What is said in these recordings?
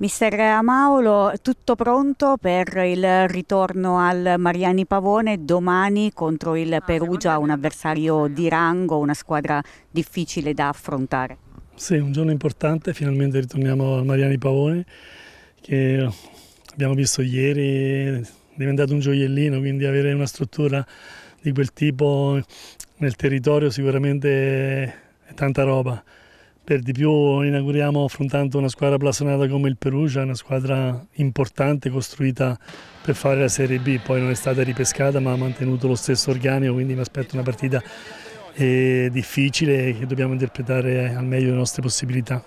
Mister Amaolo, tutto pronto per il ritorno al Mariani Pavone domani contro il ah, Perugia, un avversario di eh. rango, una squadra difficile da affrontare. Sì, un giorno importante, finalmente ritorniamo al Mariani Pavone che abbiamo visto ieri, è diventato un gioiellino, quindi avere una struttura di quel tipo nel territorio sicuramente è tanta roba. Per di più inauguriamo affrontando una squadra blasonata come il Perugia, una squadra importante costruita per fare la Serie B, poi non è stata ripescata ma ha mantenuto lo stesso organico, quindi mi aspetto una partita eh, difficile che dobbiamo interpretare al meglio le nostre possibilità.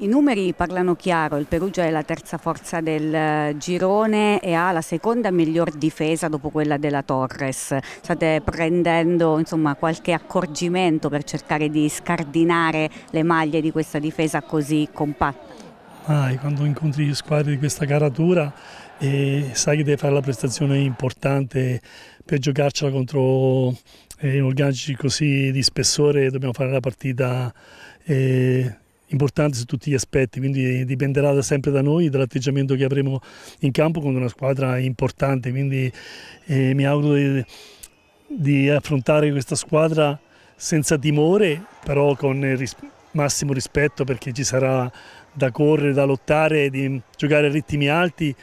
I numeri parlano chiaro, il Perugia è la terza forza del eh, girone e ha la seconda miglior difesa dopo quella della Torres. State prendendo insomma, qualche accorgimento per cercare di scardinare le maglie di questa difesa così compatta? Ah, quando incontri squadre di questa caratura e eh, sai che devi fare la prestazione importante per giocarcela contro eh, organici così di spessore dobbiamo fare la partita eh, importante su tutti gli aspetti, quindi dipenderà da sempre da noi, dall'atteggiamento che avremo in campo con una squadra importante, quindi eh, mi auguro di, di, affrontare questa squadra senza timore, però con ris massimo rispetto perché ci sarà da correre, da lottare, di giocare a ritmi alti,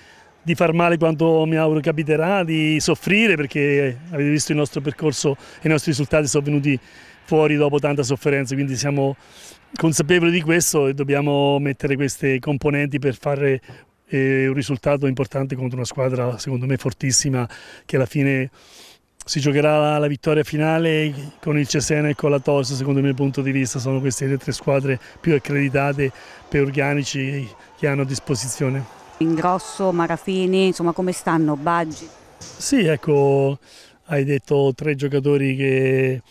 di far male quanto mi auguro capiterà, di soffrire perché avete visto il nostro percorso e i nostri risultati sono venuti fuori dopo tanta sofferenza, quindi siamo consapevoli di questo e dobbiamo mettere queste componenti per fare eh, un risultato importante contro una squadra secondo me fortissima che alla fine si giocherà la, la vittoria finale con il Cesena e con la Torsa, secondo il mio punto di vista sono queste le tre squadre più accreditate per organici che hanno a disposizione. Ingrosso, Marafini, insomma come stanno Baggi? Sì, ecco, hai detto tre giocatori che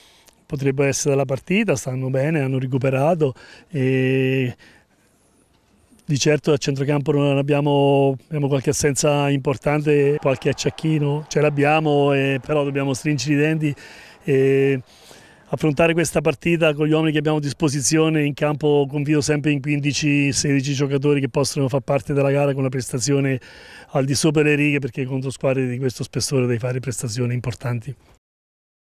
potrebbero essere dalla partita, stanno bene, hanno recuperato e di certo a centrocampo non abbiamo, abbiamo qualche assenza importante, qualche acciacchino ce l'abbiamo, eh, però dobbiamo stringere i denti e affrontare questa partita con gli uomini che abbiamo a disposizione in campo convido sempre in 15-16 giocatori che possono far parte della gara con la prestazione al di sopra delle righe perché contro squadre di questo spessore devi fare prestazioni importanti.